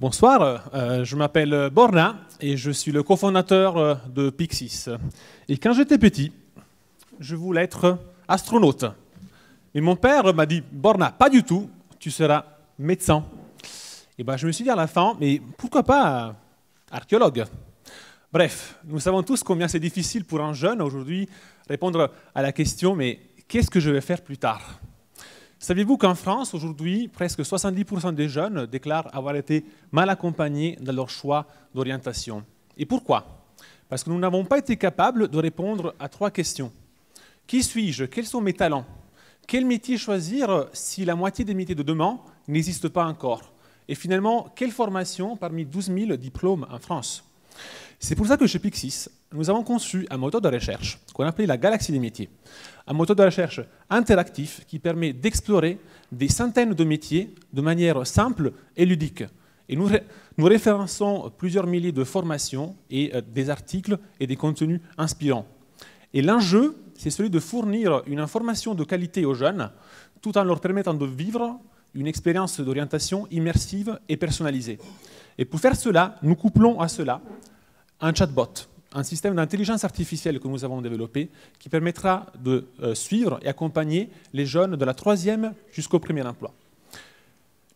Bonsoir, euh, je m'appelle Borna et je suis le cofondateur euh, de Pixis. Et quand j'étais petit, je voulais être astronaute. Et mon père m'a dit Borna, pas du tout, tu seras médecin. Et ben, je me suis dit à la fin, mais pourquoi pas euh, archéologue Bref, nous savons tous combien c'est difficile pour un jeune aujourd'hui répondre à la question mais qu'est-ce que je vais faire plus tard Savez-vous qu'en France, aujourd'hui, presque 70% des jeunes déclarent avoir été mal accompagnés dans leur choix d'orientation Et pourquoi Parce que nous n'avons pas été capables de répondre à trois questions. Qui suis-je Quels sont mes talents Quel métier choisir si la moitié des métiers de demain n'existent pas encore Et finalement, quelle formation parmi 12 000 diplômes en France c'est pour ça que chez Pixis, nous avons conçu un moteur de recherche qu'on appelait la galaxie des métiers. Un moteur de recherche interactif qui permet d'explorer des centaines de métiers de manière simple et ludique. Et nous, nous référençons plusieurs milliers de formations et euh, des articles et des contenus inspirants. Et l'enjeu, c'est celui de fournir une information de qualité aux jeunes tout en leur permettant de vivre une expérience d'orientation immersive et personnalisée. Et pour faire cela, nous couplons à cela un chatbot, un système d'intelligence artificielle que nous avons développé qui permettra de euh, suivre et accompagner les jeunes de la troisième jusqu'au premier emploi.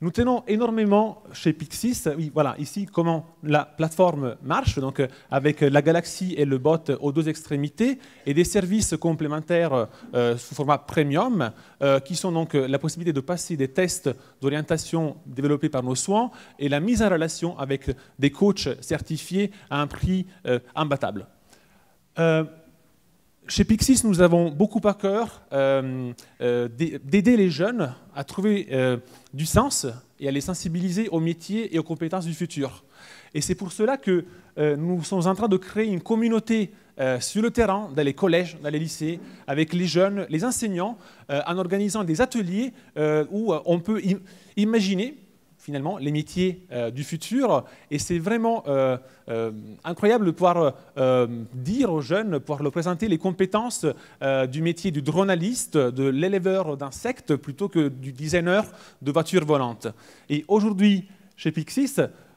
Nous tenons énormément chez Pixis, oui, voilà, ici comment la plateforme marche, donc euh, avec la galaxie et le bot aux deux extrémités, et des services complémentaires euh, sous format premium, euh, qui sont donc la possibilité de passer des tests d'orientation développés par nos soins et la mise en relation avec des coachs certifiés à un prix imbattable. Chez Pixis, nous avons beaucoup à cœur euh, euh, d'aider les jeunes à trouver euh, du sens et à les sensibiliser aux métiers et aux compétences du futur. Et c'est pour cela que nous sommes en train de créer une communauté sur le terrain, dans les collèges, dans les lycées, avec les jeunes, les enseignants, en organisant des ateliers où on peut imaginer finalement les métiers du futur. Et c'est vraiment incroyable de pouvoir euh, dire aux jeunes, pouvoir leur présenter les compétences euh, du métier du dronaliste, de l'éleveur d'insectes, plutôt que du designer de voitures volantes. Et aujourd'hui, chez Pixis,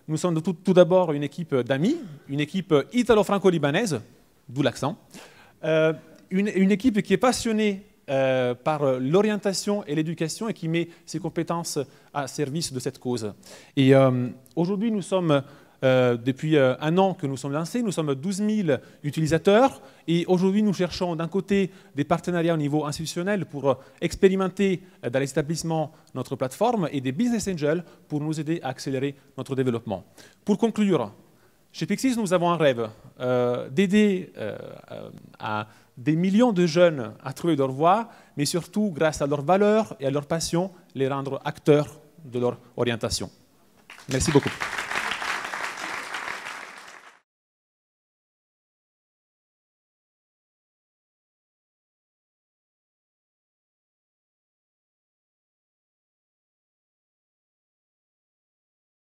nous sommes tout, d'abord une équipe d'amis, une équipe italo-franco-libanaise, d'où l'accent, euh, une, équipe qui est passionnée par l'orientation et l'éducation et qui met ses compétences à service de cette cause. Et aujourd'hui, nous sommes euh, depuis euh, un an que nous sommes lancés. Nous sommes 12 000 utilisateurs et aujourd'hui nous cherchons d'un côté des partenariats au niveau institutionnel pour euh, expérimenter dans l'établissement notre plateforme et des business angels pour nous aider à accélérer notre développement. Pour conclure, chez Pixis, nous avons un rêve, d'aider à des millions de jeunes à trouver leur voie, mais surtout, grâce à leurs valeurs et à leur passion, les rendre acteurs de leur orientation. Merci beaucoup.